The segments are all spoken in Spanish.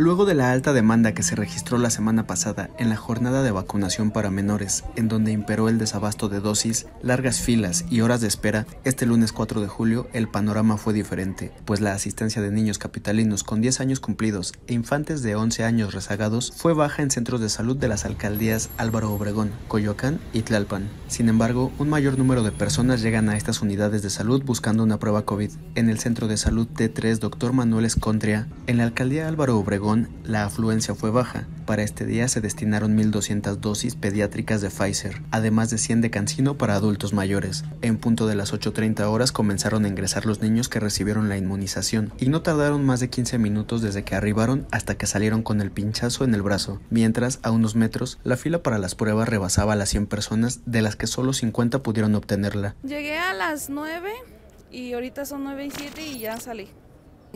Luego de la alta demanda que se registró la semana pasada en la jornada de vacunación para menores, en donde imperó el desabasto de dosis, largas filas y horas de espera, este lunes 4 de julio el panorama fue diferente, pues la asistencia de niños capitalinos con 10 años cumplidos e infantes de 11 años rezagados fue baja en centros de salud de las alcaldías Álvaro Obregón, Coyoacán y Tlalpan. Sin embargo, un mayor número de personas llegan a estas unidades de salud buscando una prueba COVID. En el centro de salud T3 Dr. Manuel Escondria, en la alcaldía Álvaro Obregón, la afluencia fue baja. Para este día se destinaron 1.200 dosis pediátricas de Pfizer, además de 100 de Cancino para adultos mayores. En punto de las 8.30 horas comenzaron a ingresar los niños que recibieron la inmunización, y no tardaron más de 15 minutos desde que arribaron hasta que salieron con el pinchazo en el brazo, mientras a unos metros la fila para las pruebas rebasaba a las 100 personas, de las que solo 50 pudieron obtenerla. Llegué a las 9 y ahorita son 9 y 7 y ya salí.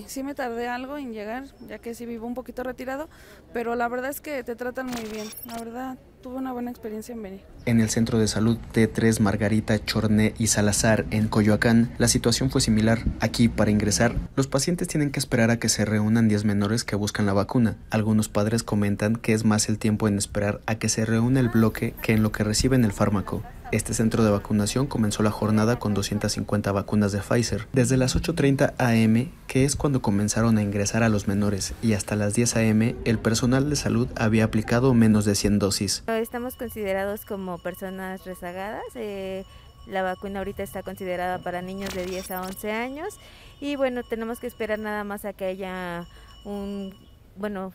Sí me tardé algo en llegar, ya que sí vivo un poquito retirado, pero la verdad es que te tratan muy bien. La verdad, tuve una buena experiencia en venir. En el centro de salud T3 Margarita Chorné y Salazar en Coyoacán, la situación fue similar. Aquí, para ingresar, los pacientes tienen que esperar a que se reúnan 10 menores que buscan la vacuna. Algunos padres comentan que es más el tiempo en esperar a que se reúna el bloque que en lo que reciben el fármaco. Este centro de vacunación comenzó la jornada con 250 vacunas de Pfizer. Desde las 8.30 am, que es cuando comenzaron a ingresar a los menores, y hasta las 10 am, el personal de salud había aplicado menos de 100 dosis. Estamos considerados como personas rezagadas. Eh, la vacuna ahorita está considerada para niños de 10 a 11 años y bueno, tenemos que esperar nada más a que haya un, bueno,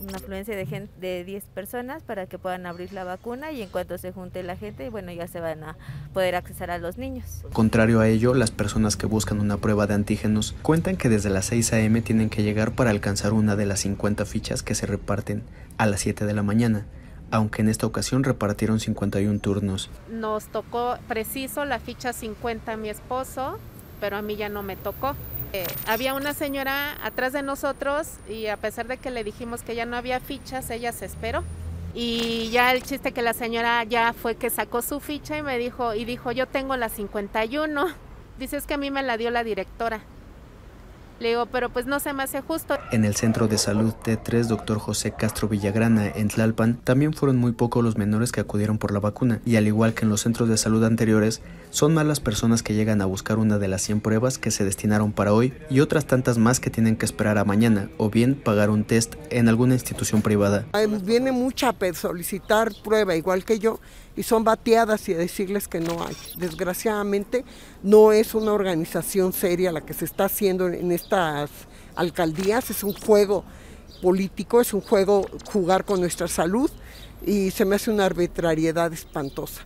una afluencia de, de 10 personas para que puedan abrir la vacuna y en cuanto se junte la gente, bueno, ya se van a poder accesar a los niños. Contrario a ello, las personas que buscan una prueba de antígenos cuentan que desde las 6 a.m. tienen que llegar para alcanzar una de las 50 fichas que se reparten a las 7 de la mañana aunque en esta ocasión repartieron 51 turnos. Nos tocó preciso la ficha 50 a mi esposo, pero a mí ya no me tocó. Eh, había una señora atrás de nosotros y a pesar de que le dijimos que ya no había fichas, ella se esperó. Y ya el chiste que la señora ya fue que sacó su ficha y me dijo, y dijo, yo tengo la 51. Dice, es que a mí me la dio la directora. Le digo, pero pues no se me hace justo. En el centro de salud T3, doctor José Castro Villagrana, en Tlalpan, también fueron muy pocos los menores que acudieron por la vacuna, y al igual que en los centros de salud anteriores, son más las personas que llegan a buscar una de las 100 pruebas que se destinaron para hoy y otras tantas más que tienen que esperar a mañana, o bien pagar un test en alguna institución privada. Viene mucha a solicitar prueba, igual que yo, y son bateadas y decirles que no hay. Desgraciadamente, no es una organización seria la que se está haciendo en este estas alcaldías, es un juego político, es un juego jugar con nuestra salud y se me hace una arbitrariedad espantosa.